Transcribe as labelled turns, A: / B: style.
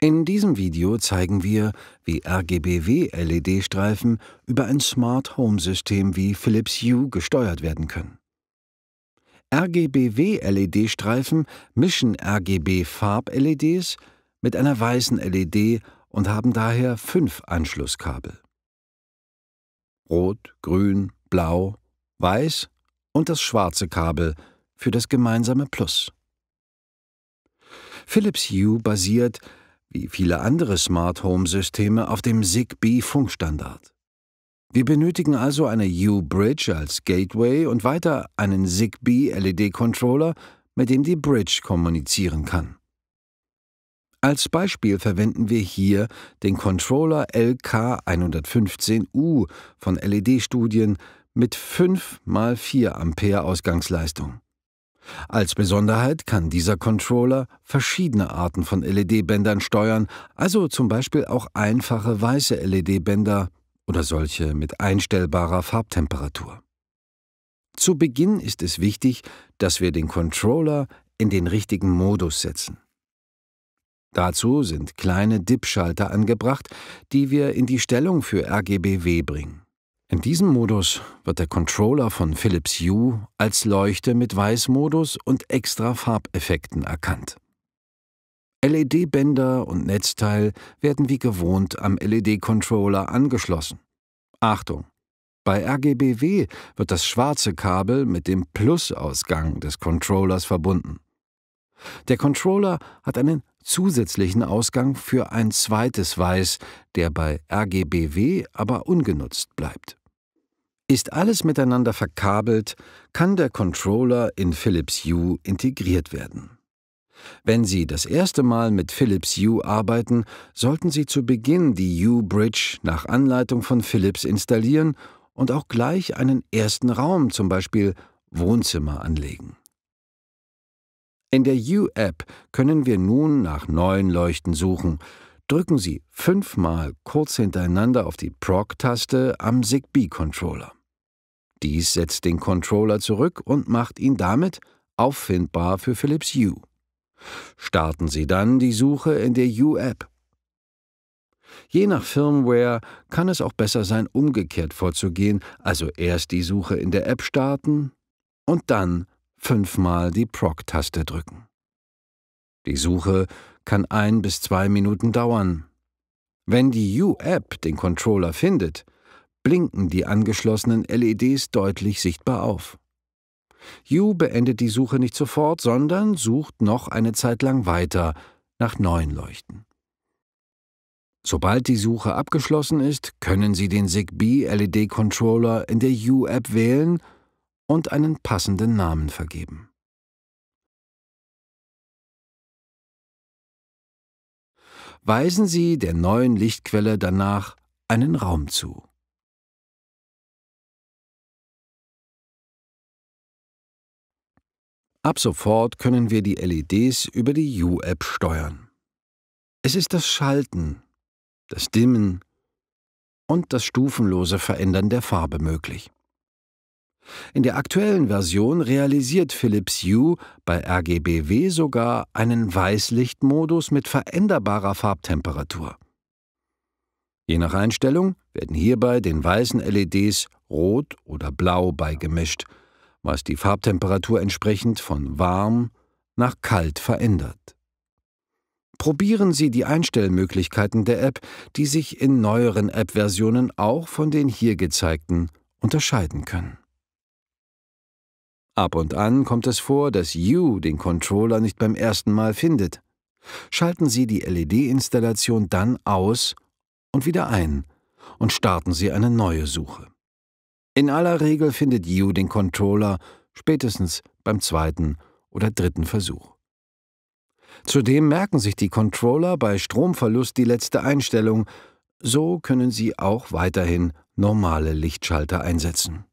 A: In diesem Video zeigen wir, wie RGBW-LED-Streifen über ein
B: Smart Home-System wie Philips Hue gesteuert werden können. RGBW-LED-Streifen mischen RGB-Farb-LEDs mit einer weißen LED und haben daher fünf Anschlusskabel. Rot, Grün, Blau, Weiß und das schwarze Kabel für das gemeinsame Plus. Philips Hue basiert wie viele andere Smart Home Systeme auf dem ZigBee Funkstandard. Wir benötigen also eine U-Bridge als Gateway und weiter einen ZigBee LED-Controller, mit dem die Bridge kommunizieren kann. Als Beispiel verwenden wir hier den Controller LK115U von LED-Studien mit 5 x 4 Ampere Ausgangsleistung. Als Besonderheit kann dieser Controller verschiedene Arten von LED-Bändern steuern, also zum Beispiel auch einfache weiße LED-Bänder oder solche mit einstellbarer Farbtemperatur. Zu Beginn ist es wichtig, dass wir den Controller in den richtigen Modus setzen. Dazu sind kleine DIP-Schalter angebracht, die wir in die Stellung für RGBW bringen. In diesem Modus wird der Controller von Philips Hue als Leuchte mit Weißmodus und extra Farbeffekten erkannt. LED-Bänder und Netzteil werden wie gewohnt am LED-Controller angeschlossen. Achtung! Bei RGBW wird das schwarze Kabel mit dem Plus-Ausgang des Controllers verbunden. Der Controller hat einen zusätzlichen Ausgang für ein zweites Weiß, der bei RGBW aber ungenutzt bleibt. Ist alles miteinander verkabelt, kann der Controller in Philips Hue integriert werden. Wenn Sie das erste Mal mit Philips Hue arbeiten, sollten Sie zu Beginn die Hue Bridge nach Anleitung von Philips installieren und auch gleich einen ersten Raum, zum Beispiel Wohnzimmer, anlegen. In der Hue-App können wir nun nach neuen Leuchten suchen. Drücken Sie fünfmal kurz hintereinander auf die PROC-Taste am ZigBee-Controller. Dies setzt den Controller zurück und macht ihn damit auffindbar für Philips Hue. Starten Sie dann die Suche in der u app Je nach Firmware kann es auch besser sein, umgekehrt vorzugehen, also erst die Suche in der App starten und dann fünfmal die Proc-Taste drücken. Die Suche kann ein bis zwei Minuten dauern. Wenn die U-App den Controller findet, blinken die angeschlossenen LEDs deutlich sichtbar auf. Yu beendet die Suche nicht sofort, sondern sucht noch eine Zeit lang weiter nach neuen Leuchten. Sobald die Suche abgeschlossen ist, können Sie den Zigbee LED
A: Controller in der U-App wählen und einen passenden Namen vergeben. Weisen Sie der neuen Lichtquelle danach einen Raum zu. Ab sofort können wir die LEDs über die U-App steuern. Es
B: ist das Schalten, das Dimmen und das stufenlose Verändern der Farbe möglich. In der aktuellen Version realisiert Philips U bei RGBW sogar einen Weißlichtmodus mit veränderbarer Farbtemperatur. Je nach Einstellung werden hierbei den weißen LEDs rot oder blau beigemischt – was die Farbtemperatur entsprechend von warm nach kalt verändert. Probieren Sie die Einstellmöglichkeiten der App, die sich in neueren App-Versionen auch von den hier gezeigten unterscheiden können. Ab und an kommt es vor, dass You den Controller nicht beim ersten Mal findet. Schalten Sie die LED-Installation dann aus und wieder ein und starten Sie eine neue Suche. In aller Regel findet Yu den Controller spätestens beim zweiten oder dritten Versuch. Zudem merken sich die Controller bei Stromverlust die letzte Einstellung, so können sie auch weiterhin normale
A: Lichtschalter einsetzen.